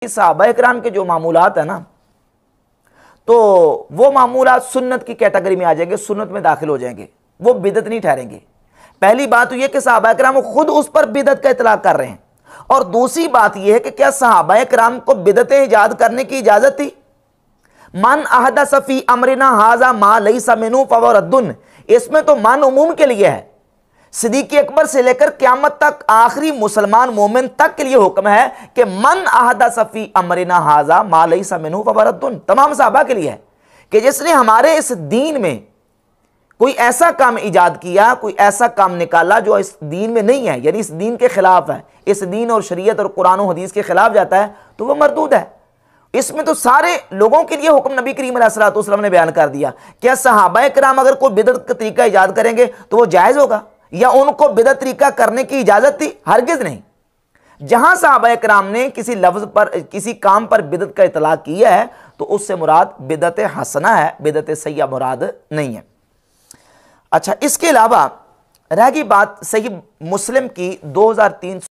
कि साहबा कराम के जो मामूलत है ना तो वो मामूलत सुन्नत की कैटेगरी में आ जाएंगे सुन्नत में दाखिल हो जाएंगे वो बिदत नहीं ठहरेंगे पहली बात तो यह कि साहबा कराम खुद उस पर बिदत का इतलाक कर रहे हैं और दूसरी बात यह है कि क्या साहबा कराम को बिदतें ईजाद करने की इजाज़त थी मन अहदा सफ़ी अमरना हाजा मा लई मेनू फवरद्दन इसमें तो मन उमूम के लिए है सिद्दीक अकबर से लेकर क्यामत तक आखिरी मुसलमान मोमिन तक के लिए हुक्म है कि मन आहदा सफ़ी अमरिना हाजा मालई समनु वबरदन तमाम साहबा के लिए है कि जिसने हमारे इस दीन में कोई ऐसा काम ईजाद किया कोई ऐसा काम निकाला जो इस दीन में नहीं है यानी इस दीन के ख़िलाफ़ है इस दीन और शरीयत और कुरान हदीस के ख़िलाफ़ जाता है तो वह मरदूद है इसमें तो सारे लोगों के लिए हुक्म नबी करीम सलाम ने बयान कर दिया क्या सहाबा कराम अगर कोई बिदत का तरीका ईजाद करेंगे तो वो जायज़ होगा या उनको बेदा तरीका करने की इजाज़त थी हरगिज़ नहीं जहां साहब कराम ने किसी लफ्ज़ पर किसी काम पर बिदत का इतला किया है तो उससे मुराद बिदत हसना है बिदत सयाह मुराद नहीं है अच्छा इसके अलावा रह गई बात सही मुस्लिम की दो हज़ार तीन